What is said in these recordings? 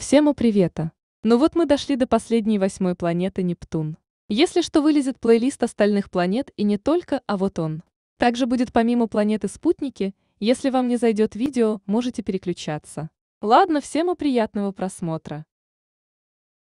Всему привета! Ну вот мы дошли до последней восьмой планеты Нептун. Если что, вылезет плейлист остальных планет и не только, а вот он. Также будет помимо планеты спутники, если вам не зайдет видео, можете переключаться. Ладно, всем у приятного просмотра.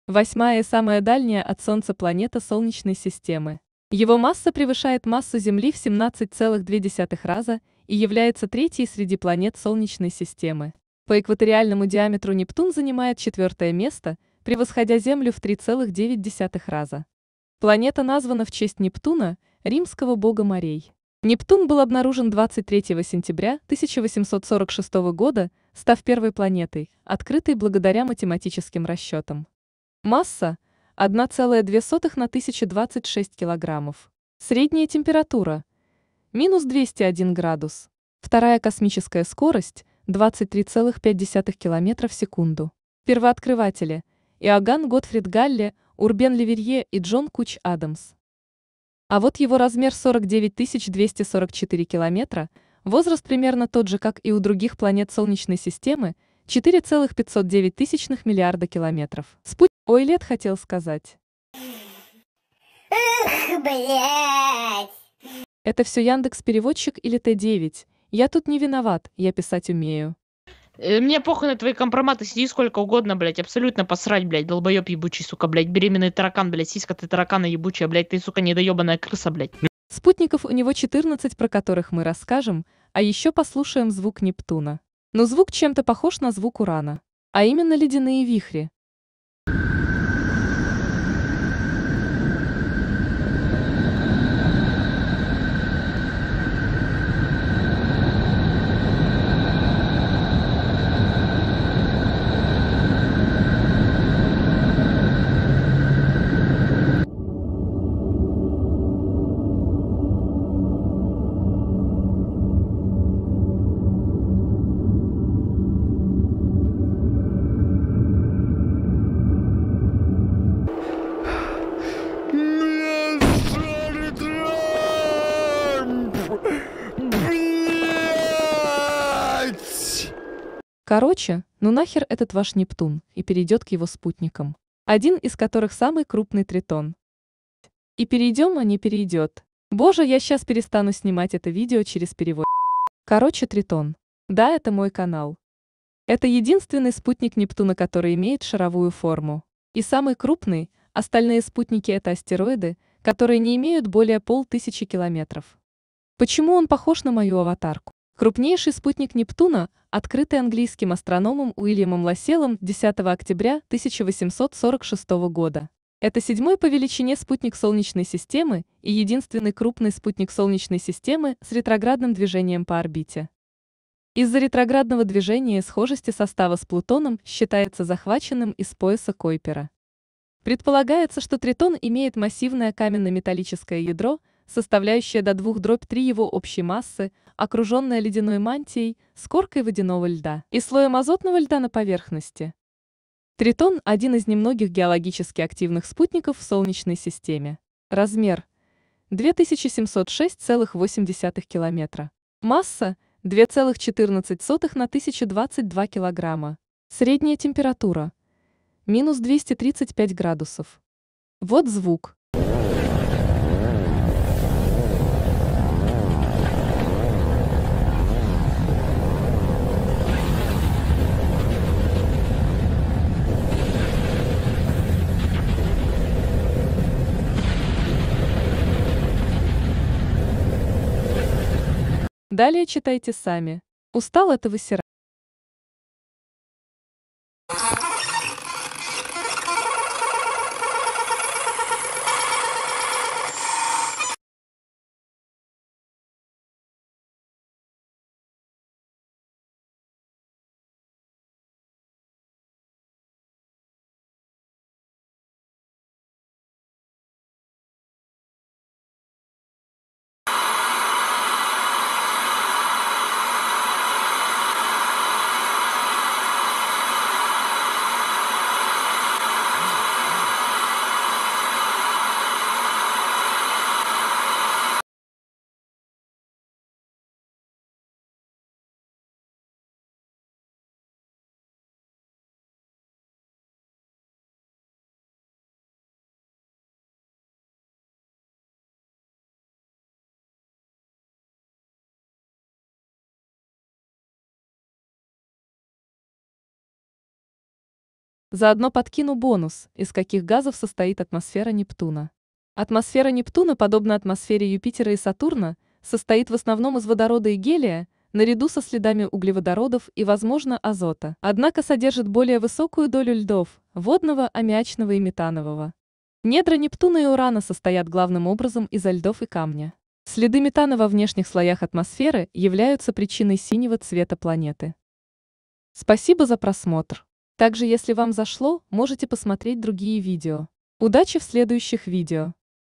Восьмая и самая дальняя от Солнца планета Солнечной системы. Его масса превышает массу Земли в 17,2 раза и является третьей среди планет Солнечной системы. По экваториальному диаметру Нептун занимает четвертое место, превосходя Землю в 3,9 раза. Планета названа в честь Нептуна, римского бога морей. Нептун был обнаружен 23 сентября 1846 года, став первой планетой, открытой благодаря математическим расчетам. Масса – 1,2 на 1026 килограммов. Средняя температура – минус 201 градус. Вторая космическая скорость – 23,5 км в секунду. Первооткрыватели – Иоганн Готфрид Галле, Урбен Леверье и Джон Куч Адамс. А вот его размер 49 244 километра, возраст примерно тот же, как и у других планет Солнечной системы, 4,509 миллиарда километров. Спутник Ойлет хотел сказать. Эх, блядь! Это все Яндекс Переводчик или Т9. Я тут не виноват, я писать умею. Э, мне похуй на твои компроматы, сиди сколько угодно, блядь, абсолютно посрать, блядь, долбоеб ебучий, сука, блядь, беременный таракан, блядь, сиська ты таракана ебучая, блядь, ты, сука, недоебанная крыса, блядь. Спутников у него 14, про которых мы расскажем, а еще послушаем звук Нептуна. Но звук чем-то похож на звук Урана, а именно ледяные вихри, Короче, ну нахер этот ваш Нептун и перейдет к его спутникам, один из которых самый крупный тритон. И перейдем, а не перейдет. Боже, я сейчас перестану снимать это видео через перевод. Короче, тритон. Да, это мой канал. Это единственный спутник Нептуна, который имеет шаровую форму. И самый крупный, остальные спутники это астероиды, которые не имеют более полтысячи километров. Почему он похож на мою аватарку? Крупнейший спутник Нептуна, открытый английским астрономом Уильямом Ласселом 10 октября 1846 года. Это седьмой по величине спутник Солнечной системы и единственный крупный спутник Солнечной системы с ретроградным движением по орбите. Из-за ретроградного движения и схожести состава с Плутоном считается захваченным из пояса Койпера. Предполагается, что Тритон имеет массивное каменно-металлическое ядро – составляющая до 2 дробь 3 его общей массы, окруженная ледяной мантией с коркой водяного льда и слоем азотного льда на поверхности. Тритон – один из немногих геологически активных спутников в Солнечной системе. Размер – 2706,8 километра. Масса – 2,14 на 1022 килограмма. Средняя температура – минус 235 градусов. Вот звук. Далее читайте сами. Устал этого сердца. Заодно подкину бонус, из каких газов состоит атмосфера Нептуна. Атмосфера Нептуна, подобно атмосфере Юпитера и Сатурна, состоит в основном из водорода и гелия, наряду со следами углеводородов и, возможно, азота. Однако содержит более высокую долю льдов – водного, аммиачного и метанового. Недра Нептуна и Урана состоят главным образом изо льдов и камня. Следы метана во внешних слоях атмосферы являются причиной синего цвета планеты. Спасибо за просмотр. Также если вам зашло, можете посмотреть другие видео. Удачи в следующих видео!